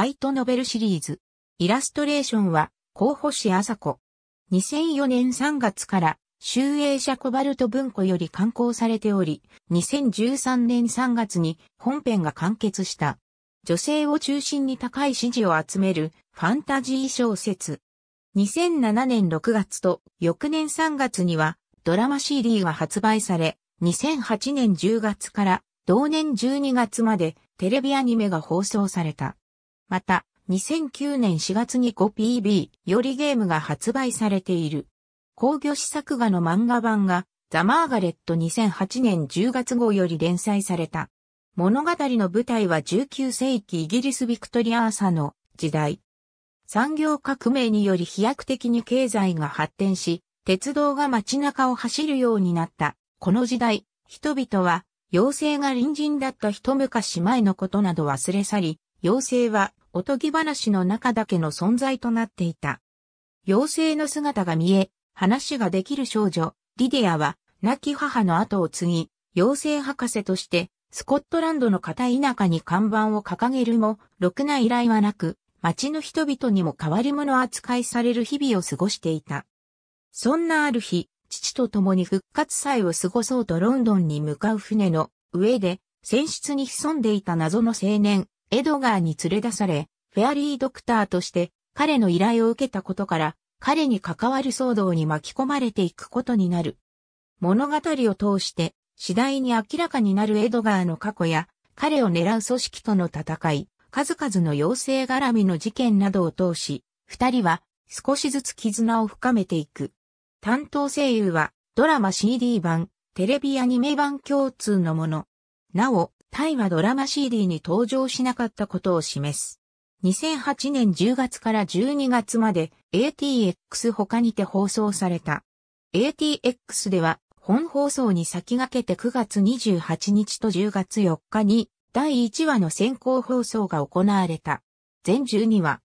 ライトノベルシリーズ。イラストレーションは、候補誌朝子。2004年3月から、集英社コバルト文庫より刊行されており、2013年3月に本編が完結した。女性を中心に高い支持を集めるファンタジー小説。2007年6月と翌年3月にはドラマ CD が発売され、2008年10月から同年12月までテレビアニメが放送された。また、2009年4月に 5PB よりゲームが発売されている。工業試作画の漫画版が、ザ・マーガレット2008年10月号より連載された。物語の舞台は19世紀イギリスビクトリアーサの時代。産業革命により飛躍的に経済が発展し、鉄道が街中を走るようになった。この時代、人々は、妖精が隣人だった一昔前のことなど忘れ去り、妖精はおとぎ話の中だけの存在となっていた。妖精の姿が見え、話ができる少女、リディアは、亡き母の後を継ぎ、妖精博士として、スコットランドの片田舎に看板を掲げるも、ろくな依頼はなく、町の人々にも変わり者扱いされる日々を過ごしていた。そんなある日、父と共に復活祭を過ごそうとロンドンに向かう船の上で、船室に潜んでいた謎の青年、エドガーに連れ出され、フェアリードクターとして彼の依頼を受けたことから、彼に関わる騒動に巻き込まれていくことになる。物語を通して次第に明らかになるエドガーの過去や彼を狙う組織との戦い、数々の妖精絡みの事件などを通し、二人は少しずつ絆を深めていく。担当声優はドラマ CD 版、テレビアニメ版共通のもの。なお、タイはドラマ CD に登場しなかったことを示す。2008年10月から12月まで ATX 他にて放送された。ATX では本放送に先駆けて9月28日と10月4日に第1話の先行放送が行われた。全12話。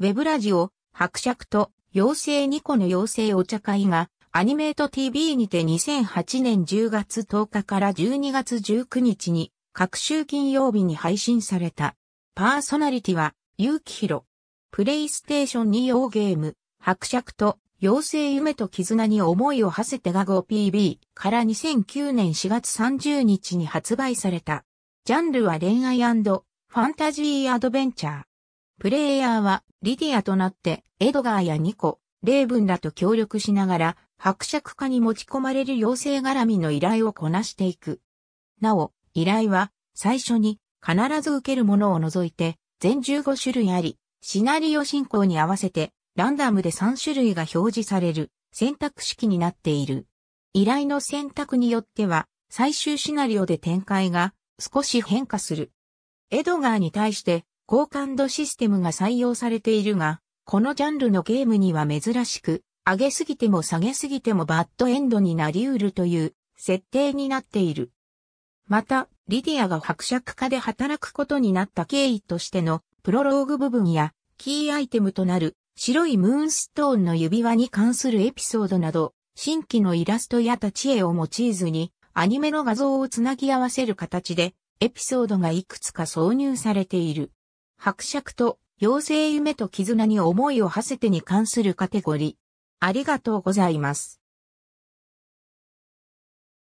ウェブラジオ、伯爵と妖精2個の妖精お茶会がアニメート TV にて2008年10月10日から12月19日に各週金曜日に配信された。パーソナリティは、ゆうきひろ。プレイステーション2用ゲーム、伯爵と、妖精夢と絆に思いを馳せてが 5PB から2009年4月30日に発売された。ジャンルは恋愛ファンタジーアドベンチャー。プレイヤーはリディアとなってエドガーやニコ、レイブンらと協力しながら伯爵家に持ち込まれる妖精絡みの依頼をこなしていく。なお、依頼は、最初に必ず受けるものを除いて、全15種類あり、シナリオ進行に合わせて、ランダムで3種類が表示される選択式になっている。依頼の選択によっては、最終シナリオで展開が少し変化する。エドガーに対して、好感度システムが採用されているが、このジャンルのゲームには珍しく、上げすぎても下げすぎてもバッドエンドになり得るという設定になっている。また、リディアが伯爵家で働くことになった経緯としてのプロローグ部分やキーアイテムとなる白いムーンストーンの指輪に関するエピソードなど、新規のイラストや立ち絵を用いずにアニメの画像をつなぎ合わせる形でエピソードがいくつか挿入されている。伯爵と妖精夢と絆に思いを馳せてに関するカテゴリー。ありがとうございます。